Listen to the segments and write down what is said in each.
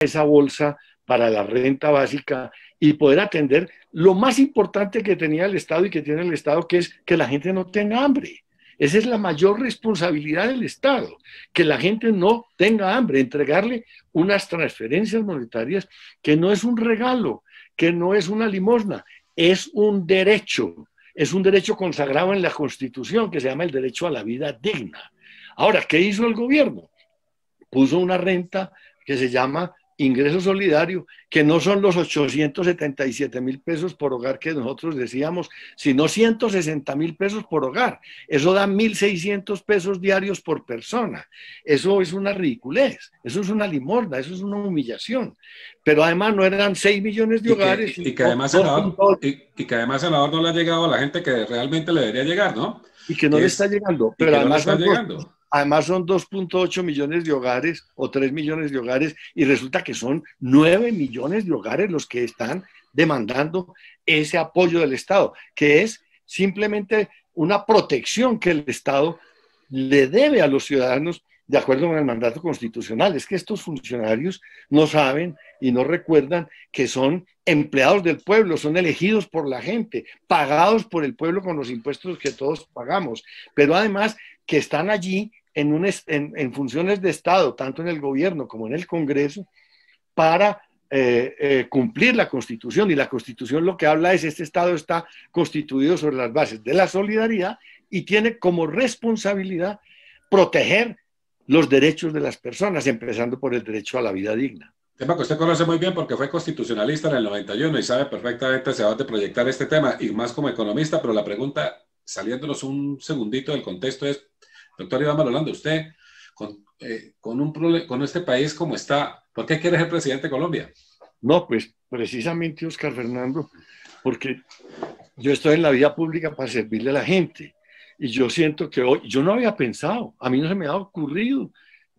esa bolsa para la renta básica y poder atender lo más importante que tenía el Estado y que tiene el Estado, que es que la gente no tenga hambre. Esa es la mayor responsabilidad del Estado, que la gente no tenga hambre, entregarle unas transferencias monetarias que no es un regalo, que no es una limosna, es un derecho, es un derecho consagrado en la Constitución que se llama el derecho a la vida digna. Ahora, ¿qué hizo el gobierno? Puso una renta que se llama ingreso solidario, que no son los 877 mil pesos por hogar que nosotros decíamos, sino 160 mil pesos por hogar. Eso da 1.600 pesos diarios por persona. Eso es una ridiculez, eso es una limorda. eso es una humillación. Pero además no eran 6 millones de hogares. Y que, además, el ahorro no le ha llegado a la gente que realmente le debería llegar, ¿no? Y que no le está llegando. Pero además está llegando. Además son 2.8 millones de hogares o 3 millones de hogares y resulta que son 9 millones de hogares los que están demandando ese apoyo del Estado, que es simplemente una protección que el Estado le debe a los ciudadanos de acuerdo con el mandato constitucional. Es que estos funcionarios no saben y no recuerdan que son empleados del pueblo, son elegidos por la gente, pagados por el pueblo con los impuestos que todos pagamos, pero además que están allí en, en, funciones de Estado, tanto en el gobierno como en el Congreso, para eh, eh, cumplir la Constitución. Y la Constitución lo que habla es, este Estado está constituido sobre las bases de la solidaridad y tiene como responsabilidad proteger los derechos de las personas, empezando por el derecho a la vida digna. Tema que usted conoce muy bien porque fue constitucionalista en el 91 y sabe perfectamente se va a proyectar este tema, y más como economista, pero la pregunta, saliéndonos un segundito del contexto, es, Doctor Iván Marolanda, usted eh, con, este país como está, ¿por qué quiere ser presidente de Colombia? No, pues precisamente, Oscar Fernando, porque yo estoy en la vida pública para servirle a la gente. Y yo siento que hoy, yo no había pensado, a mí no se me ha ocurrido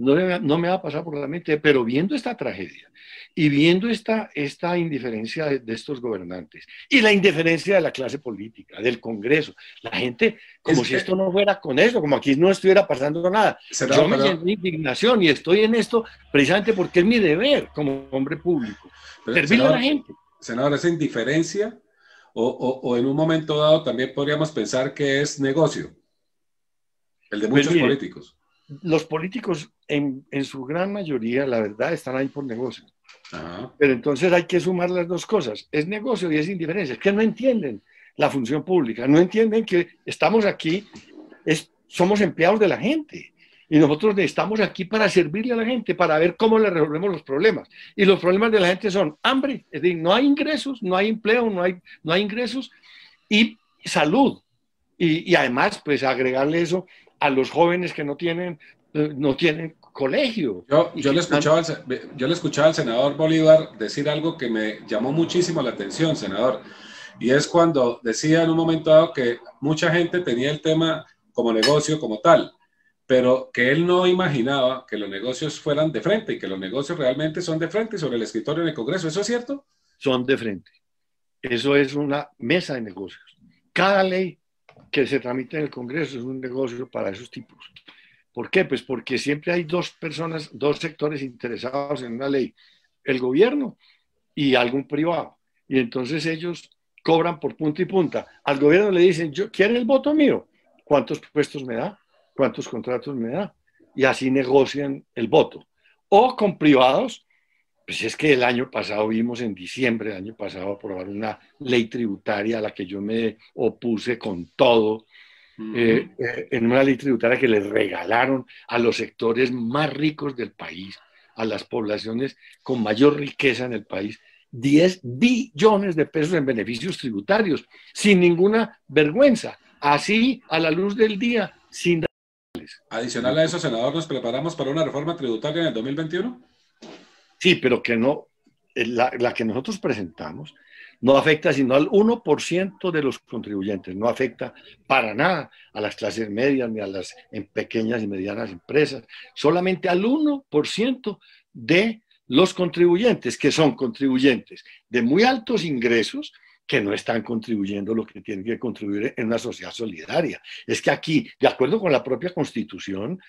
no, me va a pasar por la mente, pero viendo esta tragedia y viendo esta, esta indiferencia de, estos gobernantes y la indiferencia de la clase política, del Congreso, la gente, como si esto no fuera con eso, como aquí no estuviera pasando nada. Yo me indignación y estoy en esto precisamente porque es mi deber como hombre público, pero, la gente. Senador, esa indiferencia, o, en un momento dado también podríamos pensar que es negocio, el de pues muchos políticos los políticos en, su gran mayoría, la verdad, están ahí por negocio. Pero entonces hay que sumar las dos cosas. Es negocio y es indiferencia. Es que no entienden la función pública. No entienden que estamos aquí, somos empleados de la gente. Y nosotros estamos aquí para servirle a la gente, para ver cómo le resolvemos los problemas. Y los problemas de la gente son hambre, es decir, no hay ingresos, no hay empleo, no hay, ingresos, y salud. Y, y además, pues agregarle eso, a los jóvenes que no tienen, eh, no tienen colegio. Yo, yo, le escuchaba yo le escuchaba al senador Bolívar decir algo que me llamó muchísimo la atención, senador, y es cuando decía en un momento dado que mucha gente tenía el tema como negocio, como tal, pero que él no imaginaba que los negocios fueran de frente y que los negocios realmente son de frente sobre el escritorio en el Congreso. ¿Eso es cierto? Son de frente. Eso es una mesa de negocios. Cada ley que se tramite en el Congreso es un negocio para esos tipos. ¿Por qué? Pues porque siempre hay dos personas, dos sectores interesados en una ley, el gobierno y algún privado. Y entonces ellos cobran por punta y punta. Al gobierno le dicen, yo quiero el voto mío. ¿Cuántos puestos me da? ¿Cuántos contratos me da? Y así negocian el voto. O con privados pues es que el año pasado vimos en diciembre del año pasado aprobar una ley tributaria a la que yo me opuse con todo, eh, eh, en una ley tributaria que le regalaron a los sectores más ricos del país, a las poblaciones con mayor riqueza en el país, 10 billones de pesos en beneficios tributarios, sin ninguna vergüenza, así a la luz del día, sin... Adicional a eso, senador, nos preparamos para una reforma tributaria en el 2021. Sí, pero que no, eh, la, que nosotros presentamos no afecta sino al 1% de los contribuyentes, no afecta para nada a las clases medias ni a las en em, pequeñas y medianas empresas, solamente al 1% de los contribuyentes, que son contribuyentes de muy altos ingresos, que no están contribuyendo lo que tienen que contribuir en una sociedad solidaria. Es que aquí, de acuerdo con la propia constitución,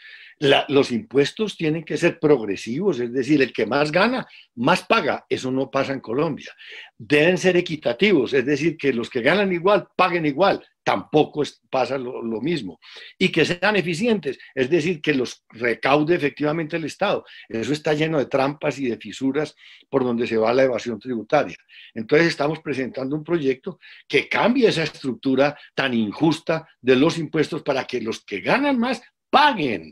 los impuestos tienen que ser progresivos, es decir, el que más gana, más paga. Eso no pasa en Colombia. Deben ser equitativos, es decir, que los que ganan igual, paguen igual tampoco pasa lo, mismo. Y que sean eficientes, es decir, que los recaude efectivamente el Estado. Eso está lleno de trampas y de fisuras por donde se va la evasión tributaria. Entonces estamos presentando un proyecto que cambie esa estructura tan injusta de los impuestos para que los que ganan más paguen